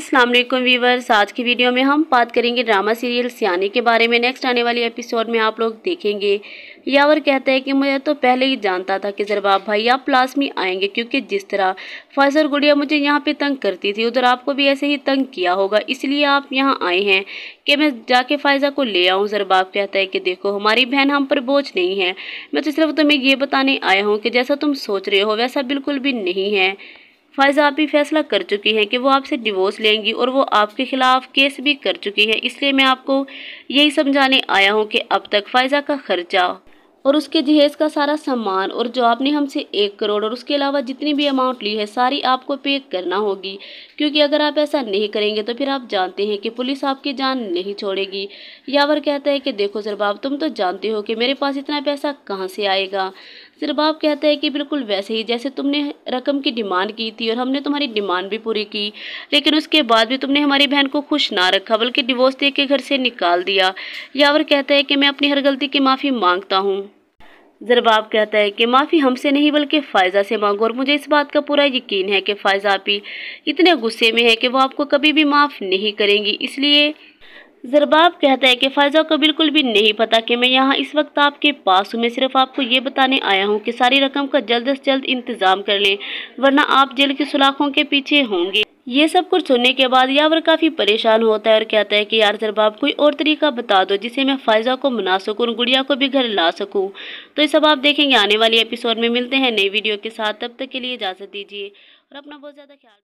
Aslam viewers आज की video में हम बात करेंगे ड्रामा सीरियल सियाने के बारे में नेक्स्ट आने वाली एपिसोड में आप लोग देखेंगे यावर कहता है कि मैं तो पहले ही जानता था कि जरबाब भाई आप क्लास में आएंगे क्योंकि जिस तरह फैसर गुड़िया मुझे यहाँ पे तंग करती थी उधर आपको भी ऐसे ही तंग किया होगा इसलिए आप यहाँ आए हैं कि मैं जाके फ़ायज़ा को ले आऊँ जरबाब कहता है कि देखो हमारी बहन हम पर बोझ नहीं है मैं तो सिर्फ तुम्हें ये बताने आया हूँ कि जैसा तुम सोच रहे हो वैसा बिल्कुल भी नहीं है आप भी फैसला कर चुकी हैं कि वो आपसे डिवोर्स लेंगी और वो आपके ख़िलाफ़ केस भी कर चुकी हैं इसलिए मैं आपको यही समझाने आया हूँ कि अब तक फ़ायज़ा का खर्चा और उसके जहेज़ का सारा सामान और जो आपने हमसे एक करोड़ और उसके अलावा जितनी भी अमाउंट ली है सारी आपको पे करना होगी क्योंकि अगर आप ऐसा नहीं करेंगे तो फिर आप जानते हैं कि पुलिस आपकी जान नहीं छोड़ेगी यावर कहता है कि देखो जरबाब तुम तो जानते हो कि मेरे पास इतना पैसा कहाँ से आएगा सिरबाब कहता है कि बिल्कुल वैसे ही जैसे तुमने रकम की डिमांड की थी और हमने तुम्हारी डिमांड भी पूरी की लेकिन उसके बाद भी तुमने हमारी बहन को खुश ना रखा बल्कि डिवोर्स दे के घर से निकाल दिया यावर कहता है कि मैं अपनी हर गलती की माफ़ी मांगता हूँ जरबाब कहता है कि माफ़ी हमसे नहीं बल्कि फ़ायज़ा से मांगो और मुझे इस बात का पूरा यकीन है कि फ़ायज़ा आप ही इतने गुस्से में है कि वो आपको कभी भी माफ़ नहीं करेंगी इसलिए जरबाब कहता है कि फ़ायज़ा को बिल्कुल भी नहीं पता कि मैं यहाँ इस वक्त आपके पास हूँ मैं सिर्फ आपको ये बताने आया हूँ कि सारी रकम का जल्द अज जल्द इंतज़ाम कर लें वरना आप जेल की सुलाखों के पीछे होंगे ये सब कुछ सुनने के बाद यावर काफ़ी परेशान होता है और कहता है कि यार जरबाब कोई और तरीका बता दो जिसे मैं फ़ायज़ा को मना सकूँ और गुड़िया को भी घर ला सकूँ तो ये सब आप देखेंगे आने वाले एपिसोड में मिलते हैं नई वीडियो के साथ तब तक के लिए इजाज़त दीजिए और अपना बहुत ज़्यादा ख्याल